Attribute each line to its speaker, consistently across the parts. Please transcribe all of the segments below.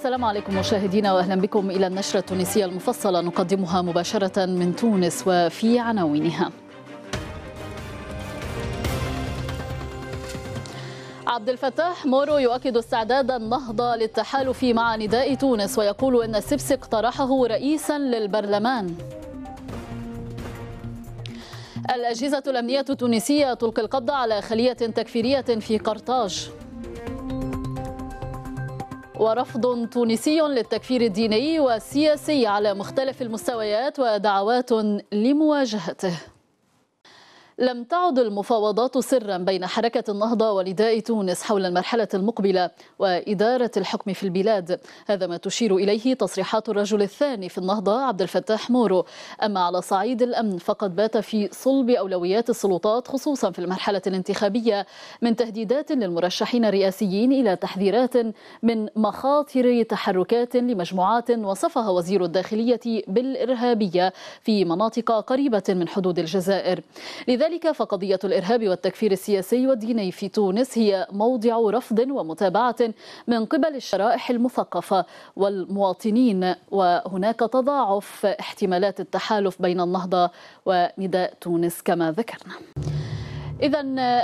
Speaker 1: السلام عليكم مشاهدينا واهلا بكم الى النشره التونسيه المفصله نقدمها مباشره من تونس وفي عناوينها. عبد الفتاح مورو يؤكد استعداد النهضه للتحالف مع نداء تونس ويقول ان السبسي اقترحه رئيسا للبرلمان. الاجهزه الامنيه التونسيه تلقي القبض على خليه تكفيريه في قرطاج. ورفض تونسي للتكفير الديني والسياسي على مختلف المستويات ودعوات لمواجهته لم تعد المفاوضات سرا بين حركة النهضة ونداء تونس حول المرحلة المقبلة وإدارة الحكم في البلاد هذا ما تشير إليه تصريحات الرجل الثاني في النهضة عبد الفتاح مورو أما على صعيد الأمن فقد بات في صلب أولويات السلطات خصوصا في المرحلة الانتخابية من تهديدات للمرشحين الرئاسيين إلى تحذيرات من مخاطر تحركات لمجموعات وصفها وزير الداخلية بالإرهابية في مناطق قريبة من حدود الجزائر لذلك ذلك فقضية الإرهاب والتكفير السياسي والديني في تونس هي موضع رفض ومتابعة من قبل الشرائح المثقفة والمواطنين وهناك تضاعف احتمالات التحالف بين النهضة ونداء تونس كما ذكرنا إذا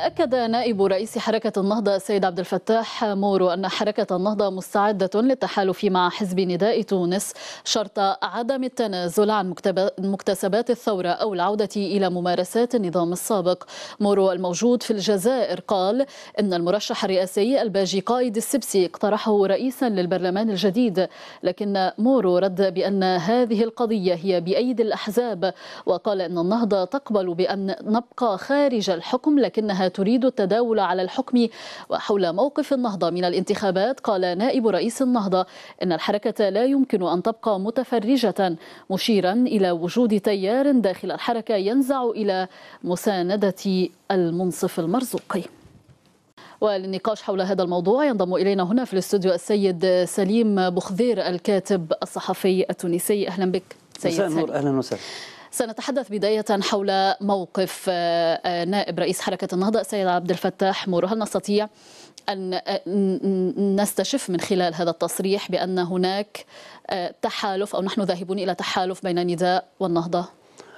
Speaker 1: أكد نائب رئيس حركة النهضة السيد عبد الفتاح مورو أن حركة النهضة مستعدة للتحالف مع حزب نداء تونس شرط عدم التنازل عن مكتسبات الثورة أو العودة إلى ممارسات النظام السابق مورو الموجود في الجزائر قال إن المرشح الرئاسي الباجي قائد السبسي اقترحه رئيسا للبرلمان الجديد لكن مورو رد بأن هذه القضية هي بأيدي الأحزاب وقال أن النهضة تقبل بأن نبقى خارج الحكم الحكم لكنها تريد التداول على الحكم وحول موقف النهضة من الانتخابات قال نائب رئيس النهضة إن الحركة لا يمكن أن تبقى متفرجة مشيرا إلى وجود تيار داخل الحركة ينزع إلى مساندة المنصف المرزوقي وللنقاش حول هذا الموضوع ينضم إلينا هنا في الاستوديو السيد سليم بخذير الكاتب الصحفي التونسي أهلا بك سيد مساء النور أهلا وسهلا سنتحدث بداية حول موقف آه، آه، نائب رئيس حركة النهضة السيد عبد الفتاح مورو هل نستطيع أن آه، نستشف من خلال هذا التصريح بأن هناك تحالف أو نحن ذاهبون إلى تحالف بين النداء والنهضة؟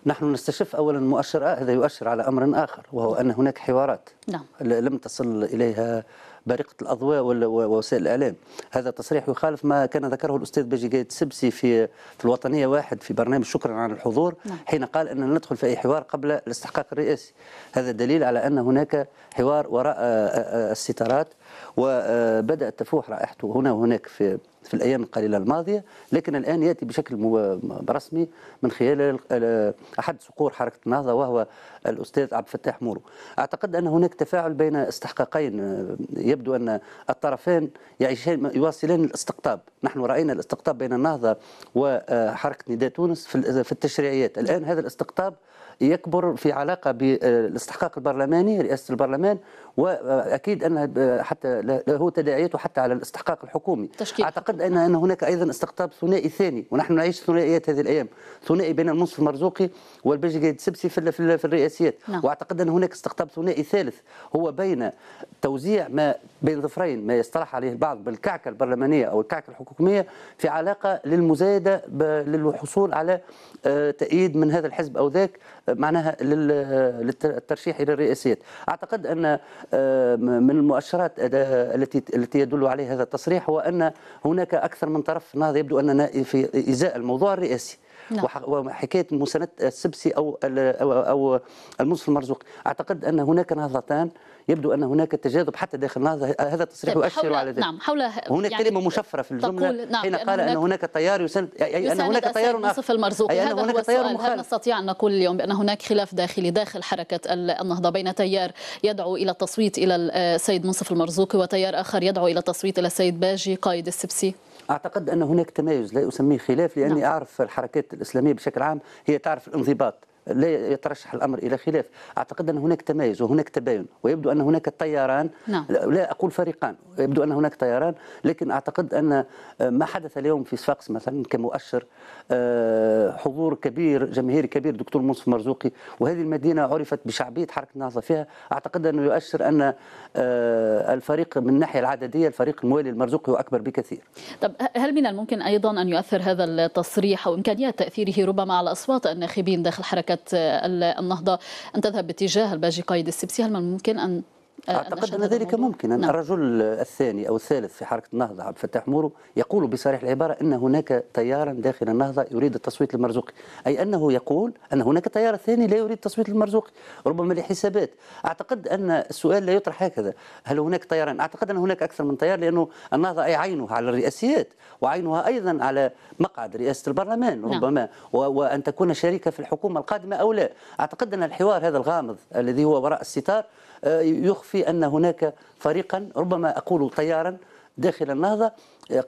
Speaker 2: نحن نستشف اولا مؤشر هذا يؤشر على امر اخر وهو ان هناك حوارات نعم. لم تصل اليها بارقه الاضواء ووسائل الاعلام هذا تصريح يخالف ما كان ذكره الاستاذ باجي السبسي في في الوطنيه واحد في برنامج شكرا على الحضور نعم. حين قال اننا ندخل في اي حوار قبل الاستحقاق الرئاسي هذا دليل على ان هناك حوار وراء آه، آه، آه، الستارات وبدات تفوح رائحته هنا وهناك في في الأيام القليلة الماضية لكن الآن يأتي بشكل رسمي من خلال أحد صقور حركة النهضة وهو الأستاذ عبد الفتاح مورو أعتقد أن هناك تفاعل بين استحقاقين يبدو أن الطرفين يعيشان يواصلان الاستقطاب نحن رأينا الاستقطاب بين النهضة وحركة نداء تونس في التشريعيات الآن هذا الاستقطاب يكبر في علاقة بالاستحقاق البرلماني رئاسة البرلمان وأكيد أنها حتى له تداعياته حتى على الاستحقاق الحكومي تشكيل. أعتقد أن أن هناك أيضا استقطاب ثنائي ثاني ونحن نعيش ثنائيات هذه الأيام ثنائي بين المنصف المرزوقي والبرجيكاد سبسي في, في الرئاسيات نعم. وأعتقد أن هناك استقطاب ثنائي ثالث هو بين توزيع ما بين ظفرين ما يصطلح عليه البعض بالكعكة البرلمانية أو الكعكة الحكومية في علاقة للمزايدة للحصول على آه، تأييد من هذا الحزب أو ذاك معناها للترشيح الى الرئاسات اعتقد ان آه، من المؤشرات التي التي يدل عليها هذا التصريح هو ان هناك اكثر من طرف نهض يبدو اننا في ازاء الموضوع الرئاسي نعم. وحكايه مساندة السبسي او او المنصف المرزوق اعتقد ان هناك نهضتان يبدو ان هناك تجاذب حتى داخل هذا هذا التصريح طيب، يؤشر على ذلك نعم حول هناك يعني كلمه مشفره في الجمله نعم حين قال ان هناك تيار يسند اي ان هناك تيار منصف المرزوق أي أن هذا هناك تيار مخالف هل
Speaker 1: نستطيع ان نقول اليوم بان هناك خلاف داخلي داخل حركه النهضه بين تيار يدعو الى التصويت الى السيد آه، منصف المرزوق وتيار اخر يدعو الى التصويت الى السيد باجي قائد السبسي
Speaker 2: اعتقد ان هناك تمايز لا اسميه خلاف لاني نعم. اعرف الحركات الاسلاميه بشكل عام هي تعرف الانضباط لا يترشح الامر الى خلاف اعتقد ان هناك تمايز وهناك تباين ويبدو ان هناك طيران نعم. لا اقول فريقان يبدو ان هناك طيران لكن اعتقد ان ما حدث اليوم في صفاقس مثلا كمؤشر آه، حضور كبير جماهيري كبير دكتور منصف مرزوقي وهذه المدينه عرفت بشعبيه حركه النهضه فيها اعتقد انه يؤشر ان آه، الفريق من الناحيه العدديه الفريق الموالي المرزوقي هو اكبر بكثير
Speaker 1: طب هل من الممكن ايضا ان يؤثر هذا التصريح او امكانيه تاثيره ربما على اصوات الناخبين داخل حركه النهضة أن تذهب باتجاه الباجي قايد السبسي هل من الممكن أن
Speaker 2: آه، أعتقد أن ذلك الموضوع. ممكن نعم. الرجل الثاني أو الثالث في حركة النهضة عبد الفتاح مورو يقول بصريح العبارة أن هناك تيارا داخل النهضة يريد التصويت للمرزوقي أي أنه يقول أن هناك تيار ثاني لا يريد التصويت للمرزوقي ربما لحسابات أعتقد أن السؤال لا يطرح هكذا هل هناك تياران أعتقد أن هناك أكثر من تيار لأنه النهضة أي عينها على الرئاسيات وعينها أيضا على مقعد رئاسة البرلمان نعم. ربما نعم. وأن تكون شريكة في الحكومة القادمة أو لا أعتقد أن الحوار هذا الغامض الذي هو وراء الستار آه، يخفي أن هناك فريقا ربما أقول طيارا داخل النهضة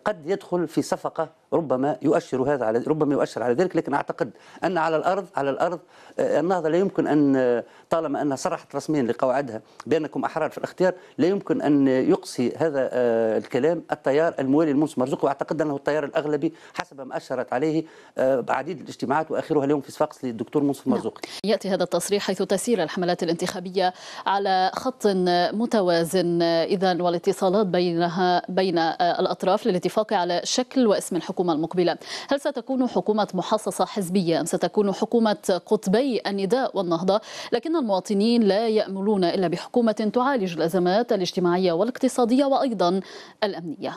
Speaker 2: قد يدخل في صفقة ربما يؤشر هذا على ربما يؤشر على ذلك لكن أعتقد أن على الأرض على الأرض آه، النهضة لا يمكن أن آه، طالما أنها صرحت رسميا لقواعدها بأنكم أحرار في الاختيار لا يمكن أن يقصي هذا آه، الكلام التيار الموالي لمنصور مرزوق وأعتقد أنه التيار الأغلبي حسب ما أشرت عليه بعديد الاجتماعات وآخرها اليوم في صفاقس للدكتور منصور نعم. مرزوقي
Speaker 1: يأتي هذا التصريح حيث تسير الحملات الانتخابية على خط متوازن إذا والاتصالات بينها بين الأطراف للاتفاق على شكل واسم الحكومة المقبلة هل ستكون حكومة محصصة حزبية أم ستكون حكومة قطبي النداء والنهضة لكن المواطنين لا يأملون إلا بحكومة تعالج الأزمات الاجتماعية والاقتصادية وأيضا الأمنية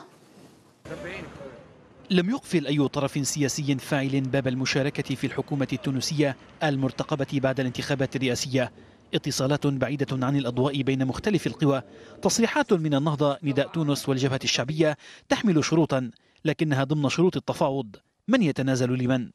Speaker 3: لم يقفل أي طرف سياسي فاعل باب المشاركة في الحكومة التونسية المرتقبة بعد الانتخابات الرئاسية اتصالات بعيدة عن الأضواء بين مختلف القوى تصريحات من النهضة نداء تونس والجبهة الشعبية تحمل شروطا لكنها ضمن شروط التفاوض من يتنازل لمن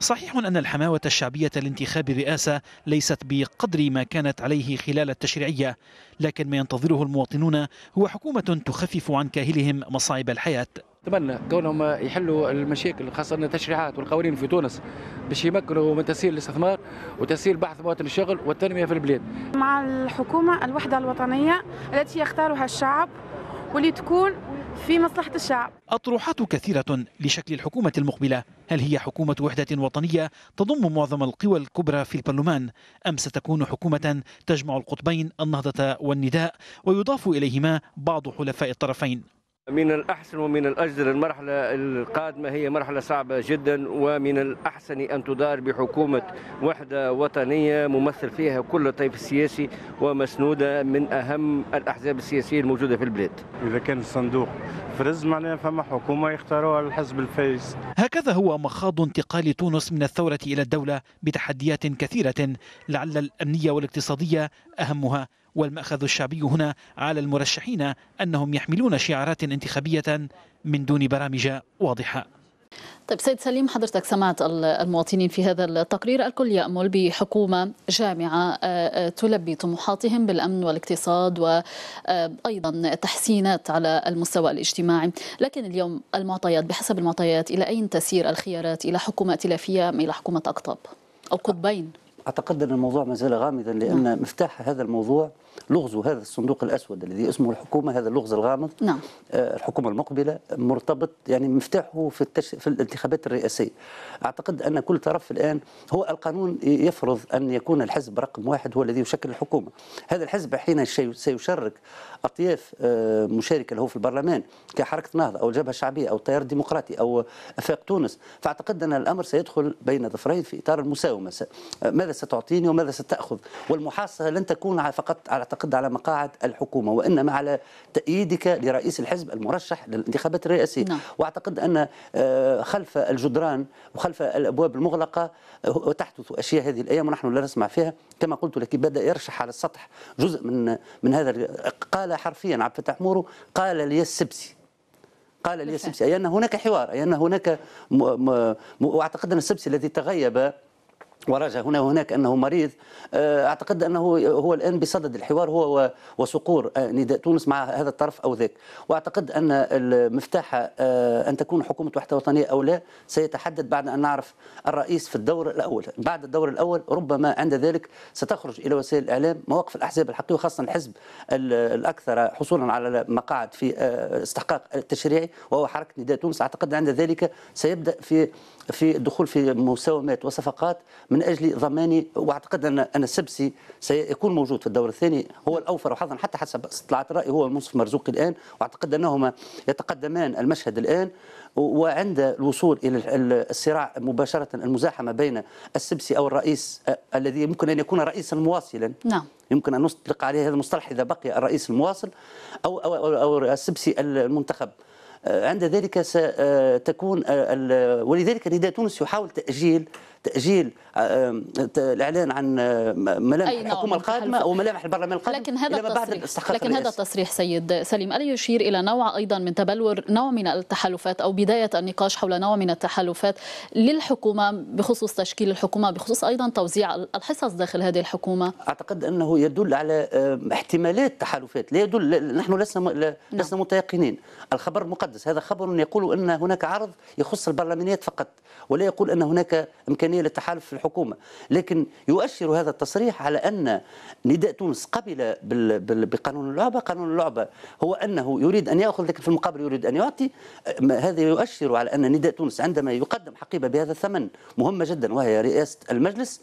Speaker 3: صحيح أن الحماوة الشعبية لانتخاب الرئاسة ليست بقدر ما كانت عليه خلال التشريعية لكن ما ينتظره المواطنون هو حكومة تخفف عن كاهلهم مصاعب الحياة
Speaker 4: نتمنى كونهم يحلوا المشاكل خاصه التشريعات والقوانين في تونس باش يمكنوا من تسهيل الاستثمار وتسهيل بحث مواطن الشغل والتنميه في البلاد. مع الحكومه الوحده الوطنيه التي يختارها الشعب واللي تكون في مصلحة
Speaker 3: الشعب اطروحات كثيرة لشكل الحكومة المقبلة هل هي حكومة وحدة وطنية تضم معظم القوى الكبرى في البرلمان أم ستكون حكومة تجمع القطبين النهضة والنداء ويضاف إليهما بعض حلفاء الطرفين
Speaker 4: من الأحسن ومن الأجدر المرحلة القادمة هي مرحلة صعبة جدا ومن الأحسن أن
Speaker 2: تدار بحكومة وحدة وطنية ممثل فيها كل الطيف السياسي ومسنودة من أهم الأحزاب السياسية الموجودة في البلاد إذا كان الصندوق فرز معناها فما حكومة يختاروها الحزب الفايز
Speaker 3: هكذا هو مخاض انتقال تونس من الثورة إلى الدولة بتحديات كثيرة لعل الأمنية والاقتصادية أهمها والمأخذ الشعبي هنا على المرشحين أنهم يحملون شعارات انتخابية من دون برامج واضحة
Speaker 1: طيب سيد سليم حضرتك سمعت المواطنين في هذا التقرير الكل يأمل بحكومة جامعة آه، آه، تلبي طموحاتهم بالأمن والاقتصاد وأيضا آه، تحسينات على المستوى الاجتماعي لكن اليوم المعطيات بحسب المعطيات إلى أين تسير الخيارات إلى حكومة ائتلافية أم إلى حكومة
Speaker 2: أقطاب أو قطبين اعتقد ان الموضوع ما زال غامضا لان نعم. مفتاح هذا الموضوع لغز هذا الصندوق الأسود الذي اسمه الحكومة هذا اللغز الغامض نعم. آه، الحكومة المقبلة مرتبط يعني مفتاحه في, التش... في الانتخابات الرئاسية أعتقد أن كل طرف الآن هو القانون يفرض أن يكون الحزب رقم واحد هو الذي يشكل الحكومة هذا الحزب حين سيشرك أطياف آه، مشاركة له في البرلمان كحركة نهضة أو الجبهة الشعبية أو التيار الديمقراطي أو أفاق تونس فأعتقد أن الأمر سيدخل بين ظفرين في إطار المساومة ماذا ستعطيني وماذا ستأخذ والمحاصه لن تكون فقط على تعتقد على مقاعد الحكومه وانما على تأييدك لرئيس الحزب المرشح للانتخابات الرئاسيه نعم. واعتقد ان آه، خلف الجدران وخلف الابواب المغلقه آه، تحدث اشياء هذه الايام ونحن لا نسمع فيها كما قلت لك بدا يرشح على السطح جزء من من هذا قال حرفيا عبد الفتاح مورو قال لي السبسي قال لي السبسي اي ان هناك حوار اي ان هناك واعتقد ان السبسي الذي تغيب ورجع هنا وهناك انه مريض آه، اعتقد انه هو الان بصدد الحوار هو وصقور آه، نداء يعني تونس مع هذا الطرف او ذاك واعتقد ان المفتاح آه، ان تكون حكومه وحده وطنيه او لا سيتحدد بعد ان نعرف الرئيس في الدور الاول بعد الدور الاول ربما عند ذلك ستخرج الى وسائل الاعلام مواقف الاحزاب الحقيقيه وخاصه الحزب الاكثر حصولا على مقاعد في استحقاق التشريعي وهو حركه نداء تونس اعتقد عند ذلك سيبدا في في الدخول في مساومات وصفقات من اجل ضمان واعتقد ان ان السبسي سيكون موجود في الدور الثاني هو الاوفر وحظا حتى حسب استطلاعات الراي هو المنصف مرزوقي الان واعتقد انهما يتقدمان المشهد الان وعند الوصول الى الصراع مباشره المزاحمه بين السبسي او الرئيس آه، الذي يمكن ان يكون رئيسا مواصلا نعم يمكن ان نطلق عليه هذا المصطلح اذا بقي الرئيس المواصل او او, أو, السبسي المنتخب آه، عند ذلك ستكون آه، ولذلك نداء تونس يحاول تاجيل تاجيل آه، الاعلان عن آه، ملامح نعم، الحكومه القادمه او ملامح البرلمان القادم لكن هذا إلى بعد لكن هذا
Speaker 1: التصريح سيد سليم الا يشير الى نوع ايضا من تبلور نوع من التحالفات او بدايه النقاش حول نوع من التحالفات للحكومه بخصوص تشكيل الحكومه بخصوص ايضا توزيع الحصص داخل هذه الحكومه
Speaker 2: اعتقد انه يدل على احتمالات تحالفات لا يدل نحن لسنا نعم. لسنا متيقنين الخبر مقدس هذا خبر يقول ان هناك عرض يخص البرلمانيات فقط ولا يقول ان هناك امكانيه الإمكانية للتحالف في الحكومة لكن يؤشر هذا التصريح على أن نداء تونس قبل بقانون اللعبة قانون اللعبة هو أنه يريد أن يأخذ لكن في المقابل يريد أن يعطي هذا يؤشر على أن نداء تونس عندما يقدم حقيبة بهذا الثمن مهمة جدا وهي رئاسة المجلس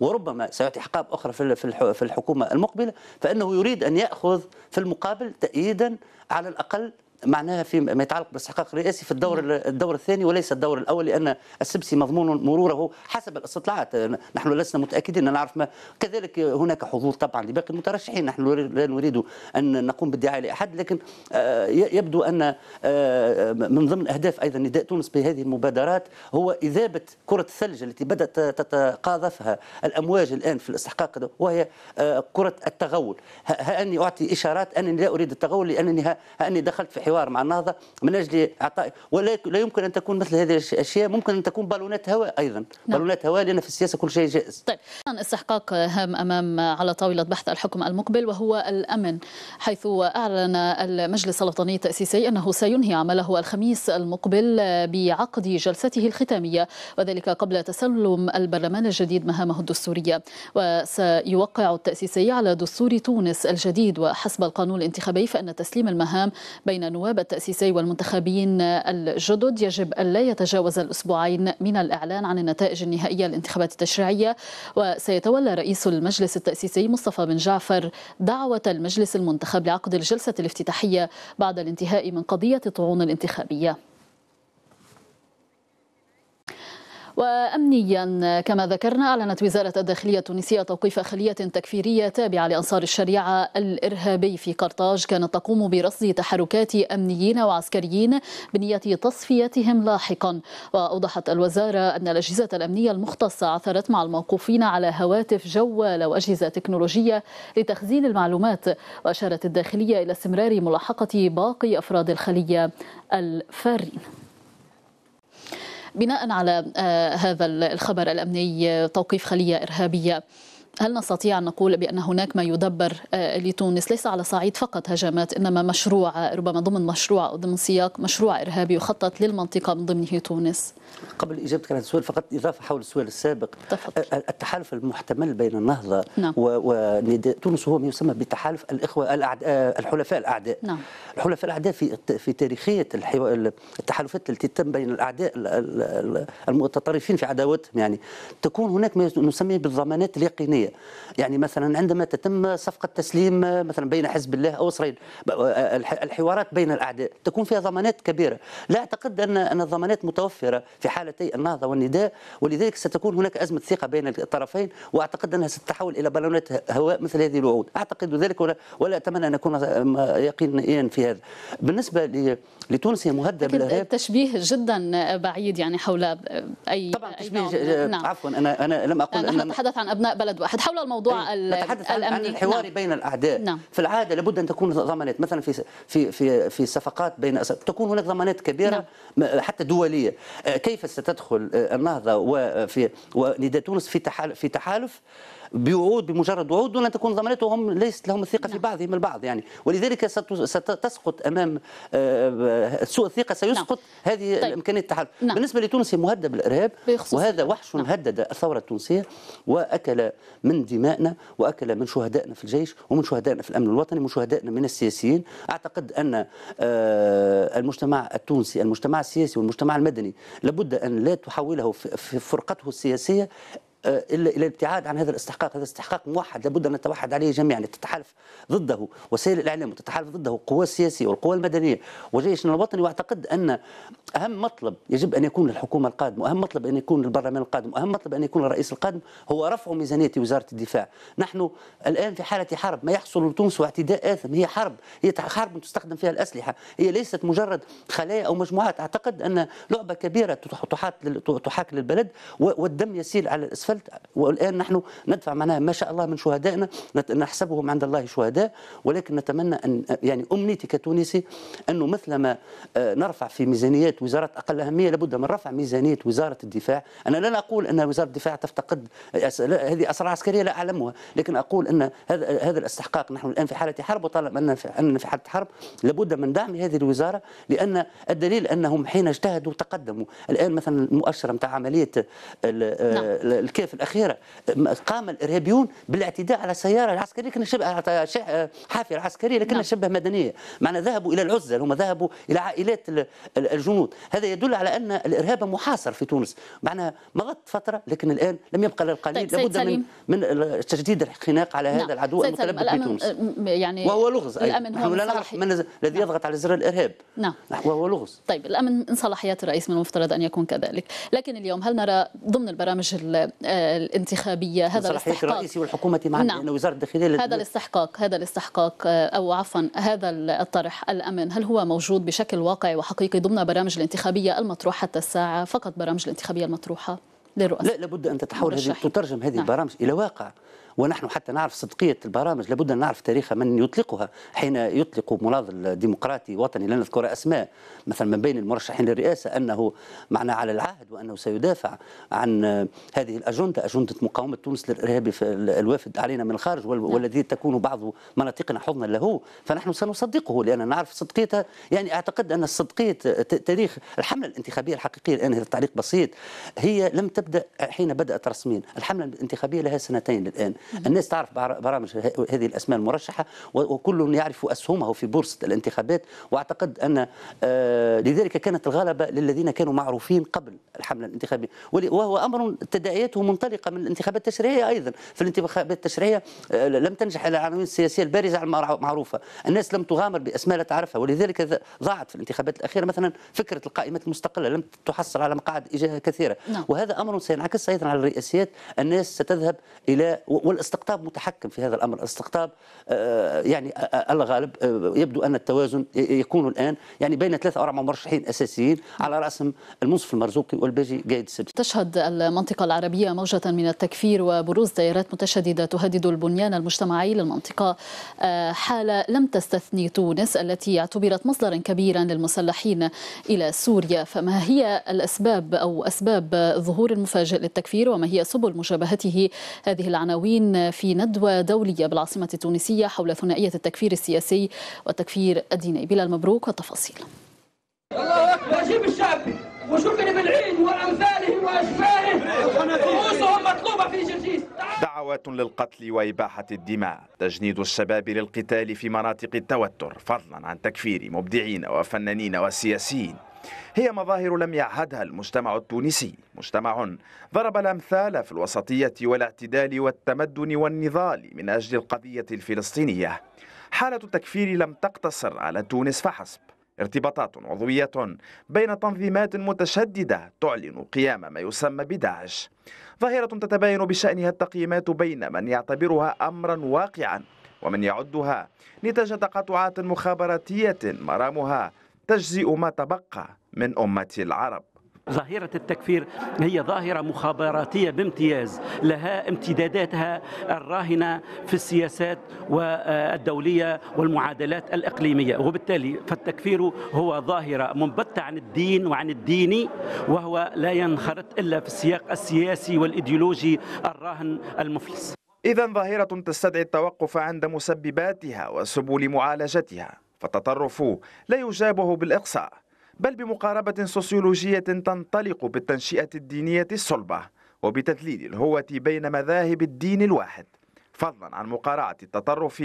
Speaker 2: وربما سيعطي حقاب اخرى في في الحكومه المقبله فانه يريد ان ياخذ في المقابل تاييدا على الاقل معناها في ما يتعلق بالاستحقاق الرئاسي في الدور نعم. الدور الثاني وليس الدور الاول لان السبسي مضمون مروره حسب الاستطلاعات نحن لسنا متاكدين نعرف ما كذلك هناك حظوظ طبعا لباقي المترشحين نحن لا نريد ان نقوم بالدعايه لاحد لكن آه، يبدو ان آه، من ضمن اهداف ايضا نداء تونس بهذه المبادرات هو اذابه كره الثلج التي بدات تتقاذفها الامواج الان في الاستحقاق وهي آه، كره التغول هاني اعطي اشارات انني لا اريد التغول لانني هاني دخلت في الحوار مع النهضه من اجل اعطاء ولا لا يمكن ان تكون مثل هذه الاشياء ممكن ان تكون بالونات هواء ايضا نعم. بالونات هواء لان في السياسه كل شيء جائز طيب
Speaker 1: استحقاق هام امام على طاوله بحث الحكم المقبل وهو الامن حيث اعلن المجلس الوطني التاسيسي انه سينهي عمله الخميس المقبل بعقد جلسته الختاميه وذلك قبل تسلم البرلمان الجديد مهامه الدستوريه وسيوقع التاسيسي على دستور تونس الجديد وحسب القانون الانتخابي فان تسليم المهام بين النواب التأسيسي والمنتخبين الجدد يجب ألا يتجاوز الأسبوعين من الإعلان عن النتائج النهائية للانتخابات التشريعية وسيتولى رئيس المجلس التأسيسي مصطفى بن جعفر دعوة المجلس المنتخب لعقد الجلسة الافتتاحية بعد الانتهاء من قضية الطعون الانتخابية وأمنيا كما ذكرنا أعلنت وزارة الداخلية التونسية توقيف خلية تكفيرية تابعة لأنصار الشريعة الإرهابي في قرطاج كانت تقوم برصد تحركات أمنيين وعسكريين بنية تصفيتهم لاحقا وأوضحت الوزارة أن الأجهزة الأمنية المختصة عثرت مع الموقوفين على هواتف جوال وأجهزة تكنولوجية لتخزين المعلومات وأشارت الداخلية إلى استمرار ملاحقة باقي أفراد الخلية الفارين بناء على آه، هذا الخبر الأمني آه، توقيف خلية إرهابية هل نستطيع أن نقول بأن هناك ما يدبر آه، لتونس ليس على صعيد فقط هجمات إنما مشروع ربما ضمن مشروع أو ضمن سياق مشروع إرهابي يخطط للمنطقة من ضمنه تونس؟
Speaker 2: قبل اجابتك كانت السؤال فقط اضافه حول السؤال السابق تفضل. التحالف المحتمل بين النهضه نعم. ونداء تونس هو ما يسمى بتحالف الاخوه الاعداء آه، الحلفاء الاعداء نعم. الحلفاء الاعداء في في تاريخيه الحو... التحالفات التي تتم بين الاعداء المتطرفين في عداوتهم يعني تكون هناك ما نسميه بالضمانات اليقينيه يعني مثلا عندما تتم صفقه تسليم مثلا بين حزب الله او اسرائيل آه، الحوارات بين الاعداء تكون فيها ضمانات كبيره لا اعتقد ان ان الضمانات متوفره في حالتي النهضة والنداء ولذلك ستكون هناك أزمة ثقة بين الطرفين وأعتقد أنها ستتحول إلى بلونات هواء مثل هذه الوعود أعتقد ذلك ولا, ولا أتمنى أن أكون يقينيا في هذا بالنسبة لتونس هي بالارهاب
Speaker 1: التشبيه جدا بعيد يعني حول أي طبعا تشبيه نعم. عفوا
Speaker 2: أنا أنا لم أقل نحن أن نتحدث
Speaker 1: عن أبناء بلد واحد حول الموضوع نتحدث الأمني عن الحوار نعم.
Speaker 2: بين الأعداء نعم. في العادة لابد أن تكون ضمانات مثلا في في في في الصفقات بين تكون هناك ضمانات كبيرة نعم. حتى دولية آه، كيف ستدخل النهضة وفي آه، ونداء تونس في تحالف, في تحالف بوعود بمجرد وعود دون ان تكون ضمانتهم ليست لهم الثقه في نعم. بعضهم البعض يعني ولذلك ستسقط امام آه، آه، سوء الثقه سيسقط نعم. هذه طيب. امكانيه التحالف نعم. بالنسبه لتونس مهدد بالارهاب وهذا وحش نعم. هدد الثوره التونسيه واكل من دمائنا واكل من شهدائنا في الجيش ومن شهدائنا في الامن الوطني ومن شهدائنا من السياسيين اعتقد ان آه، المجتمع التونسي المجتمع السياسي والمجتمع المدني لابد ان لا تحوله فرقته السياسيه آه، الى الابتعاد عن هذا الاستحقاق، هذا استحقاق موحد لابد ان نتوحد عليه جميعا، تتحالف ضده وسائل الاعلام وتتحالف ضده القوى السياسيه والقوى المدنيه وجيشنا الوطني واعتقد ان اهم مطلب يجب ان يكون للحكومه القادمه، واهم مطلب ان يكون للبرلمان القادم، واهم مطلب ان يكون للرئيس القادم هو رفع ميزانيه وزاره الدفاع، نحن الان في حاله حرب، ما يحصل لتونس هو اعتداء اثم، هي حرب، هي حرب تستخدم فيها الاسلحه، هي ليست مجرد خلايا او مجموعات، اعتقد ان لعبه كبيره تحاك للبلد والدم يسيل على الاسفل أسفلت والآن نحن ندفع معناها ما شاء الله من شهدائنا نحسبهم عند الله شهداء ولكن نتمنى أن يعني أمنيتي كتونسي أنه مثلما آه، نرفع في ميزانيات وزارات أقل أهمية لابد من رفع ميزانية وزارة الدفاع أنا لا اقول أن وزارة الدفاع تفتقد آه، هذه أسرار عسكرية لا أعلمها لكن أقول أن هذا هذا الاستحقاق نحن الآن في حالة حرب وطالما أننا في حالة حرب لابد من دعم هذه الوزارة لأن الدليل أنهم حين اجتهدوا تقدموا الآن مثلا المؤشر نتاع عملية آه، نعم. التركية في الأخيرة قام الإرهابيون بالاعتداء على سيارة العسكريه كنا شبه حافيه عسكرية لكنها نعم. شبه مدنية معنا ذهبوا إلى العزل هم ذهبوا إلى عائلات الجنود هذا يدل على أن الإرهاب محاصر في تونس معنا مضت فترة لكن الآن لم يبقى للقليل طيب لابد من من تجديد الخناق على هذا نعم. العدو المتلبس تونس
Speaker 1: يعني وهو لغز الأمن هو لا نعرف
Speaker 2: من الذي نعم. يضغط على زر الإرهاب نعم, نعم، وهو لغز
Speaker 1: طيب الأمن إن صلاحيات الرئيس من المفترض أن يكون كذلك لكن اليوم هل نرى ضمن البرامج آه، الانتخابيه هذا الاستحقاق الرئيسي
Speaker 2: والحكومه مع نعم. وزاره الداخليه هذا
Speaker 1: الاستحقاق هذا الاستحقاق آه، او عفوا هذا الطرح الامن هل هو موجود بشكل واقعي وحقيقي ضمن برامج الانتخابيه المطروحه حتى الساعه فقط برامج الانتخابيه المطروحه
Speaker 2: للرؤساء لا لابد ان تتحول هذه تترجم هذه نعم. البرامج الى واقع ونحن حتى نعرف صدقية البرامج لابد أن نعرف تاريخ من يطلقها حين يطلق مناضل ديمقراطي وطني لا نذكر أسماء مثلا من بين المرشحين للرئاسة أنه معنا على العهد وأنه سيدافع عن هذه الأجندة أجندة مقاومة تونس للإرهاب الوافد علينا من الخارج نعم. والذي تكون بعض مناطقنا حضنا له فنحن سنصدقه لأن نعرف صدقيته يعني أعتقد أن صدقية تاريخ الحملة الانتخابية الحقيقية الآن هذا تعليق بسيط هي لم تبدأ حين بدأت رسميا الحملة الانتخابية لها سنتين الآن الناس تعرف برامج هذه الاسماء المرشحه وكل يعرف اسهمه في بورصه الانتخابات واعتقد ان آه، لذلك كانت الغلبه للذين كانوا معروفين قبل الحمله الانتخابيه وهو امر تداعياته منطلقه من الانتخابات التشريعيه ايضا في الانتخابات التشريعيه آه، لم تنجح العناوين السياسيه البارزه المعروفه الناس لم تغامر باسماء لا تعرفها ولذلك ضاعت في الانتخابات الاخيره مثلا فكره القائمات المستقله لم تحصل على مقاعد اجاهه كثيره نعم. وهذا امر سينعكس ايضا على الرئاسيات الناس ستذهب الى والاستقطاب متحكم في هذا الامر الاستقطاب آه، آه، يعني آه، الغالب يبدو ان التوازن يكون الان يعني بين ثلاثه اربع مرشحين اساسيين على راسهم المنصف المرزوقي والباجي قايد السبي
Speaker 1: تشهد المنطقه العربيه موجه من التكفير وبروز دائرات متشدده تهدد البنيان المجتمعي للمنطقه حاله لم تستثني تونس التي اعتبرت مصدرا كبيرا للمسلحين الى سوريا فما هي الاسباب او اسباب ظهور المفاجئ للتكفير وما هي سبل مجابهته هذه العناوين المسؤولين في ندوة دولية بالعاصمة التونسية حول ثنائية التكفير السياسي والتكفير الديني بلا مبروك والتفاصيل
Speaker 4: الله أكبر نجيب بالعيد وأمثاله رؤوسهم
Speaker 2: مطلوبة في جرجيس
Speaker 5: دعوات للقتل وإباحة الدماء تجنيد الشباب للقتال في مناطق التوتر فضلا عن تكفير مبدعين وفنانين وسياسيين هي مظاهر لم يعهدها المجتمع التونسي مجتمع ضرب الأمثال في الوسطية والاعتدال والتمدن والنضال من أجل القضية الفلسطينية حالة التكفير لم تقتصر على تونس فحسب ارتباطات عضوية بين تنظيمات متشددة تعلن قيام ما يسمى بداعش ظاهرة تتباين بشأنها التقييمات بين من يعتبرها أمرا واقعا ومن يعدها نتاج تقاطعات مخابراتية مرامها تجزئ ما تبقى من أمة العرب
Speaker 3: ظاهرة التكفير هي ظاهرة مخابراتية بامتياز لها امتداداتها الراهنة في السياسات والدولية والمعادلات الإقليمية وبالتالي فالتكفير هو ظاهرة منبتة عن الدين وعن الديني وهو لا ينخرط إلا في السياق السياسي والإيديولوجي الراهن المفلس
Speaker 5: إذا ظاهرة تستدعي التوقف عند مسبباتها وسبل معالجتها فالتطرف لا يجابه بالإقصاء بل بمقاربة سوسيولوجية تنطلق بالتنشئة الدينية الصلبة وبتذليل الهوة بين مذاهب الدين الواحد فضلا عن مقارعة التطرف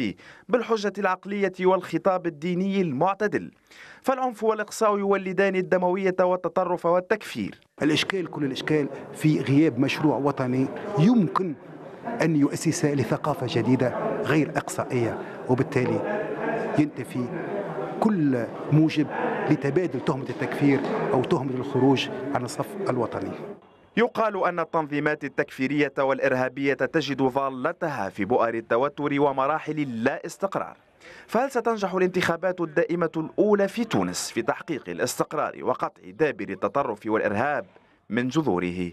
Speaker 5: بالحجة العقلية والخطاب الديني المعتدل فالعنف والإقصاء يولدان الدموية والتطرف والتكفير الإشكال كل الإشكال في غياب مشروع وطني يمكن أن يؤسس لثقافة جديدة غير إقصائية وبالتالي ينتفي كل موجب لتبادل تهمة التكفير أو تهمة الخروج عن الصف الوطني يقال أن التنظيمات التكفيرية والإرهابية تجد ظالتها في بؤر التوتر ومراحل اللا استقرار فهل ستنجح الانتخابات الدائمة الأولى في تونس في تحقيق الاستقرار وقطع دابر التطرف والإرهاب من جذوره؟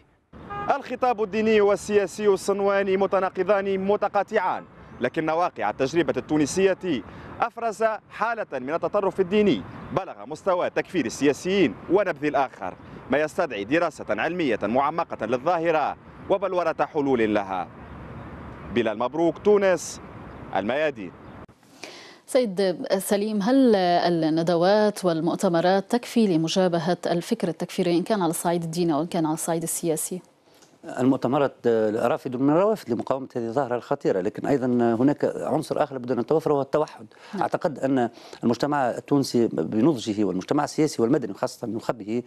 Speaker 5: الخطاب الديني والسياسي الصنواني متناقضان متقاطعان لكن واقع التجربة التونسية أفرز حالة من التطرف الديني بلغ مستوى تكفير السياسيين ونبذ الآخر ما يستدعي دراسة علمية معمقة للظاهرة وبلورة حلول لها بلا المبروك تونس الميادين
Speaker 1: سيد سليم هل الندوات والمؤتمرات تكفي لمجابهة الفكر التكفيري إن كان على الصعيد الديني أو إن كان على الصعيد السياسي؟
Speaker 2: المؤتمرات آه، رافد من الروافد لمقاومه هذه الظاهره الخطيره لكن ايضا آه، هناك عنصر اخر لابد ان نتوفره هو التوحد نعم. اعتقد ان المجتمع التونسي بنضجه والمجتمع السياسي والمدني خاصه بنخبه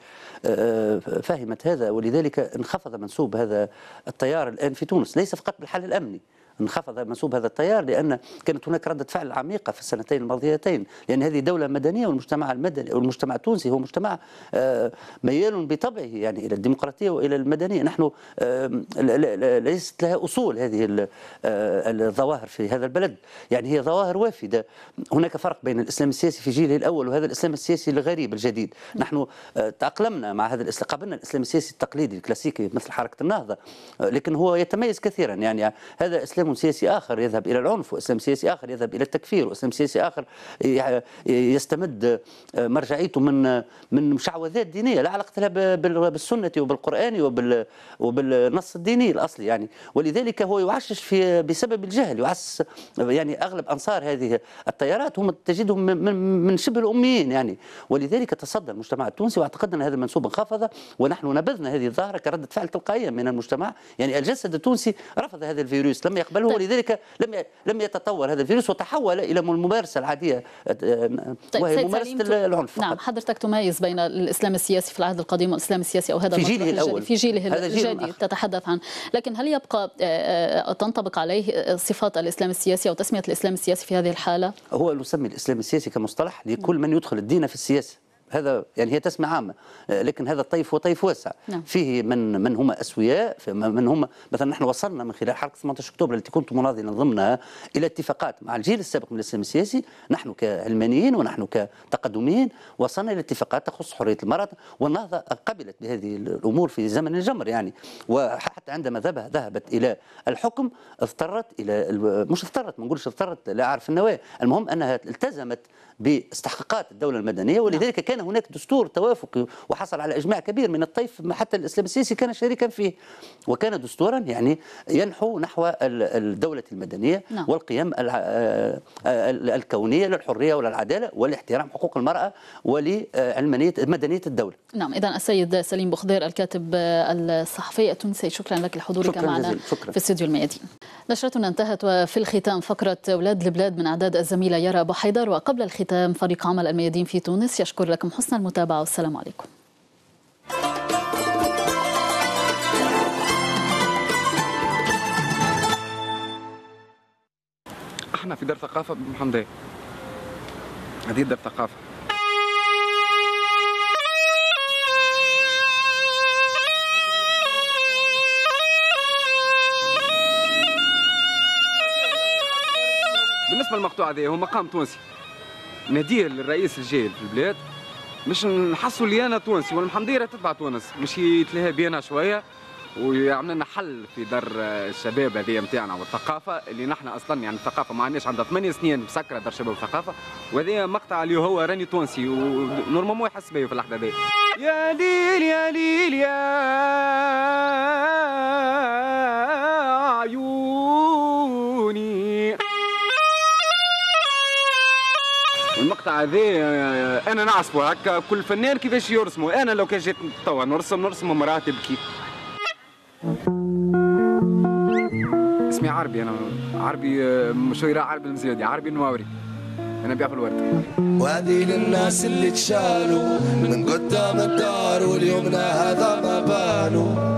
Speaker 2: آه، فهمت هذا ولذلك انخفض منسوب هذا التيار الان في تونس ليس فقط بالحل الامني انخفض منسوب هذا التيار لان كانت هناك رده فعل عميقه في السنتين الماضيتين لان هذه دوله مدنيه والمجتمع المدني والمجتمع التونسي هو مجتمع آه، ميال بطبعه يعني الى الديمقراطيه والى المدنيه نحن ليست لها اصول هذه آه، الظواهر في هذا البلد يعني هي ظواهر وافده هناك فرق بين الاسلام السياسي في جيله الاول وهذا الاسلام السياسي الغريب الجديد نحن آه، تاقلمنا مع هذا الاسلام قابلنا الاسلام السياسي التقليدي الكلاسيكي مثل حركه النهضه لكن هو يتميز كثيرا يعني هذا الاسلام اسلام سياسي آخر يذهب إلى العنف وإسلام سياسي آخر يذهب إلى التكفير وإسلام سياسي آخر يستمد آه، مرجعيته من من مشعوذات دينية لا علاقة لها بالسنة وبالقرآن وبال وبالنص الديني الأصلي يعني ولذلك هو يعشش في بسبب الجهل يعس يعني أغلب أنصار هذه التيارات هم تجدهم من, من شبه الأميين يعني ولذلك تصدى المجتمع التونسي واعتقد أن هذا المنسوب انخفض ونحن نبذنا هذه الظاهرة كردة فعل تلقائية من المجتمع يعني الجسد التونسي رفض هذا الفيروس لم يقبل بل هو طيب. لذلك لم لم يتطور هذا الفيروس وتحول الى الممارسه العاديه أه، أه، طيب وهي ممارسه العنف
Speaker 1: نعم حضرتك تميز بين الاسلام السياسي في العهد القديم والاسلام السياسي او هذا في جيله الاول في جيله الجديد تتحدث عن لكن هل يبقى أه، تنطبق عليه صفات الاسلام السياسي او تسميه الاسلام السياسي في هذه الحاله؟
Speaker 2: هو نسمي الاسلام السياسي كمصطلح لكل من يدخل الدين في السياسه هذا يعني هي تسمية عامة لكن هذا الطيف هو طيف واسع نعم. فيه من من هم أسوياء من هم مثلا نحن وصلنا من خلال حركة 18 أكتوبر التي كنت مناضلا ضمنها إلى اتفاقات مع الجيل السابق من الإسلام السياسي نحن كعلمانيين ونحن كتقدميين وصلنا إلى اتفاقات تخص حرية المرأة والنهضة قبلت بهذه الأمور في زمن الجمر يعني وحتى عندما ذهبت إلى الحكم اضطرت إلى مش اضطرت ما نقولش اضطرت لا أعرف النوايا المهم أنها التزمت باستحقاقات الدولة المدنية ولذلك كان هناك دستور توافقي وحصل على اجماع كبير من الطيف حتى الاسلام السياسي كان شريكا فيه وكان دستورا يعني ينحو نحو الدوله المدنيه نعم. والقيم الكونيه للحريه وللعداله ولاحترام حقوق المراه ولعلمانيه مدنيه الدوله.
Speaker 1: نعم اذا السيد سليم بخضير الكاتب الصحفي التونسي شكرا لك لحضورك معنا شكرا. في استوديو الميادين. نشرتنا انتهت وفي الختام فقره اولاد البلاد من اعداد الزميله يارا بحيدر وقبل الختام فريق عمل الميادين في تونس يشكر لكم حسن المتابعة والسلام عليكم
Speaker 4: احنا في دار ثقافة بمحمد هذه دار ثقافة بالنسبة للمقطوعة هذه هو مقام تونسي نديه للرئيس الجيل في البلاد مش نحسوا لي انا تونسي والمحمديه راه تتبع تونس مش يتلهى بينا شويه ويعمل لنا حل في دار الشباب هذه نتاعنا والثقافه اللي نحن اصلا يعني الثقافه ما عندناش عندها ثمانية سنين مسكره دار الشباب والثقافه وهذايا مقطع اللي هو راني تونسي ونورمالمون يحس بيا في اللحظه هذه يا ليل يا ليل يا المقطع هذا آه، انا نعصبه هكا كل فنان كيفاش يرسمه انا لو كان جيت توا نرسم نرسم امراه تبكي اسمي عربي انا عربي آه، مشويرة عربي المزيودي عربي نواوري انا بيع في الورد وهذه للناس اللي تشالوا من قدام الدار واليومنا هذا ما بانوا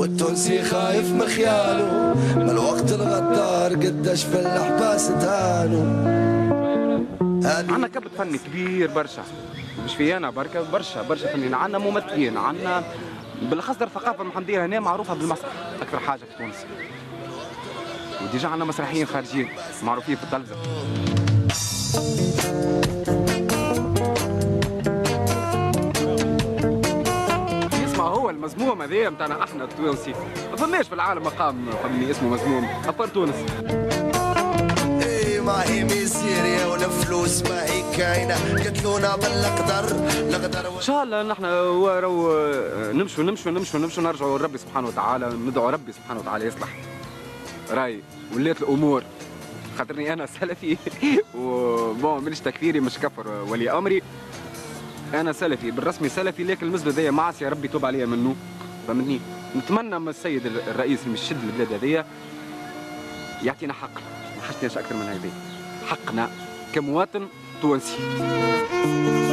Speaker 4: والتونسي خايف مخياله من الوقت الغدار قداش في الاحباس تهانوا عندنا آه، كبت فني كبير برشا مش في انا بركه برشا برشا فنانين عندنا ممثلين عندنا بالاخص الثقافه المحمديه هنا معروفه بالمسرح اكثر حاجه في تونس وديجا عندنا مسرحيين خارجيين معروفين في التلفزه مزموم هو المزموم نتاعنا احنا التونسي ما فماش في العالم مقام فني اسمه مزموم ابار تونس
Speaker 2: هي ميزيريا ولا فلوس هي كاينه قتلونا نعم، بالقدر القدر
Speaker 4: ان شاء الله نحن ورو نمشوا نمشوا نمشوا نمشوا نرجعوا لربي سبحانه وتعالى ندعوا ربي سبحانه وتعالى يصلح راي ولات الامور خاطرني انا سلفي وبون مانيش تكفيري مش كفر ولي امري انا سلفي بالرسمي سلفي لكن المزبه هذايا معصيه ربي توب عليا منه فهمتني نتمنى من السيد الرئيس اللي مش شد البلاد هذيا يعطينا حقنا وحشتناش اكثر من هكذا حقنا كمواطن تونسي